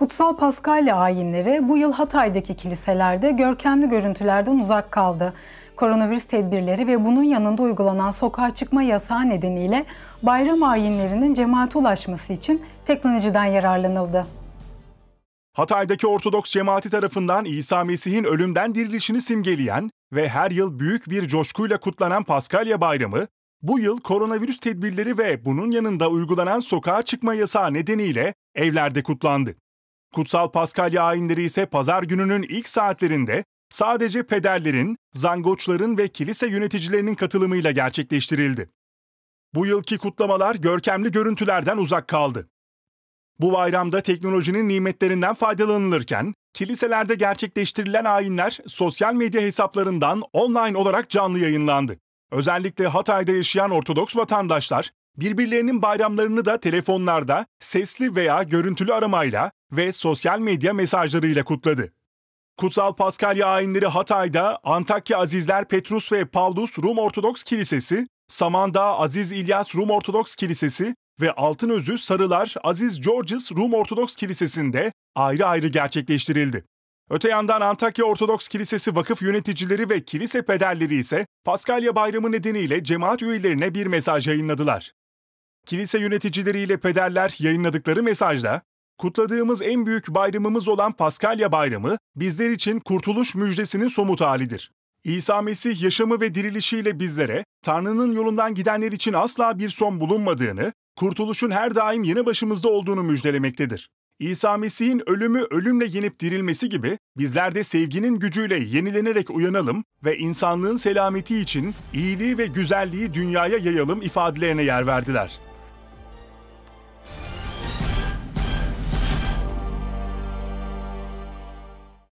Kutsal Paskalya ayinleri bu yıl Hatay'daki kiliselerde görkemli görüntülerden uzak kaldı. Koronavirüs tedbirleri ve bunun yanında uygulanan sokağa çıkma yasağı nedeniyle bayram ayinlerinin cemaate ulaşması için teknolojiden yararlanıldı. Hatay'daki Ortodoks cemaati tarafından İsa Mesih'in ölümden dirilişini simgeleyen ve her yıl büyük bir coşkuyla kutlanan Paskalya Bayramı, bu yıl koronavirüs tedbirleri ve bunun yanında uygulanan sokağa çıkma yasağı nedeniyle evlerde kutlandı. Kutsal Paskalya ayinleri ise pazar gününün ilk saatlerinde sadece pederlerin, zangoçların ve kilise yöneticilerinin katılımıyla gerçekleştirildi. Bu yılki kutlamalar görkemli görüntülerden uzak kaldı. Bu bayramda teknolojinin nimetlerinden faydalanılırken, kiliselerde gerçekleştirilen ayinler sosyal medya hesaplarından online olarak canlı yayınlandı. Özellikle Hatay'da yaşayan Ortodoks vatandaşlar birbirlerinin bayramlarını da telefonlarda, sesli veya görüntülü aramayla ve sosyal medya mesajlarıyla kutladı. Kutsal Paskalya ayinleri Hatay'da Antakya Azizler Petrus ve Pavlus Rum Ortodoks Kilisesi, Samandağ Aziz İlyas Rum Ortodoks Kilisesi ve Altınözü Sarılar Aziz Georges Rum Ortodoks Kilisesi'nde ayrı ayrı gerçekleştirildi. Öte yandan Antakya Ortodoks Kilisesi vakıf yöneticileri ve kilise pederleri ise Paskalya Bayramı nedeniyle cemaat üyelerine bir mesaj yayınladılar. Kilise yöneticileriyle pederler yayınladıkları mesajda, kutladığımız en büyük bayramımız olan Paskalya Bayramı bizler için kurtuluş müjdesinin somut halidir. İsa Mesih yaşamı ve dirilişiyle bizlere Tanrı'nın yolundan gidenler için asla bir son bulunmadığını, kurtuluşun her daim yeni başımızda olduğunu müjdelemektedir. İsa Mesih'in ölümü ölümle yenip dirilmesi gibi bizler de sevginin gücüyle yenilenerek uyanalım ve insanlığın selameti için iyiliği ve güzelliği dünyaya yayalım ifadelerine yer verdiler.